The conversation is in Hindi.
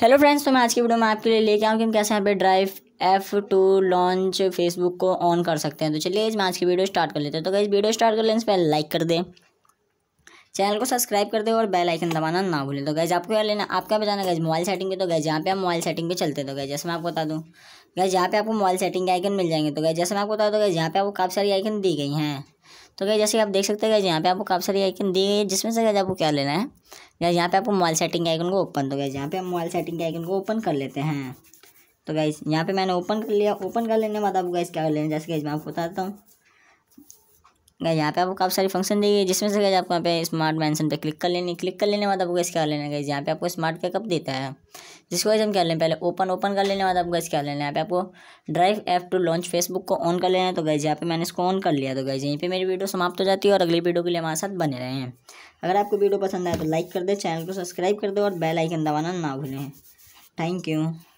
हेलो फ्रेंड्स तो मैं आज की वीडियो में आपके लिए लेके आऊँ कि हम कैसे यहाँ पे drive F to launch Facebook को ऑन कर सकते हैं तो चलिए मैं आज की वीडियो स्टार्ट कर लेते हैं तो गाइज वीडियो स्टार्ट कर लेने से पहले लाइक कर दें चैनल को सब्सक्राइब कर दे और बेल आइकन दबाना ना भूलें तो गैज आपको क्या लेना आपका बताना गैज मोबाइल सेटिंग पे तो गैज यहाँ पे आप मोबाइल सेटिंग पे चलते तो गए जैसे मैं आपको बता दूँ गैज यहाँ पे आपको मोबाइल सेटिंग के आइकन मिल जाएंगे तो गैज जैसे मैं आपको बता दूँ गैज यहाँ पे आपको काफ़ी सारी आइकन दी गई हैं तो क्या जैसे आप देख सकते हैं यहाँ पे आपको काफ़ी सारी आइकन दी गई है जिसमें से क्या आपको क्या लेना है या यहाँ पे आपको मोबाइल सेटिंग के आइकन को ओपन तो गए यहाँ पे हम मोबाइल सेटिंग के आइकन को ओपन कर लेते हैं तो गाइज यहाँ पे मैंने ओपन कर लिया ओपन कर लेने के बाद आपको क्या कर लेना जैसे गाइज मैं आपको बताता हूँ गए यहाँ पे आपको काफ़ी सारी फंक्शन देगी जिसमें से गए आपको यहाँ पे स्मार्ट मैंसन पे क्लिक कर लेनी क्लिक कर लेने बाद आपको इसके क्या लेना गए यहाँ पे आपको स्मार्ट पैकअप देता है जिसको हम क्या लें पहले ओपन ओपन कर लेने बाद आपको इसके क्या लेना यहाँ पे आपको drive app to launch Facebook को ऑन कर लेना है तो गए यहाँ पे मैंने इसको ऑन कर लिया तो गए यहीं पर मेरी वीडियो समाप्त हो जाती है और अगली वीडियो के लिए हमारे साथ बने रहे हैं अगर आपको वीडियो पसंद आए तो लाइक कर दे चैनल को सब्सक्राइब कर दो और बेल आइकन दबाना ना भूलें थैंक यू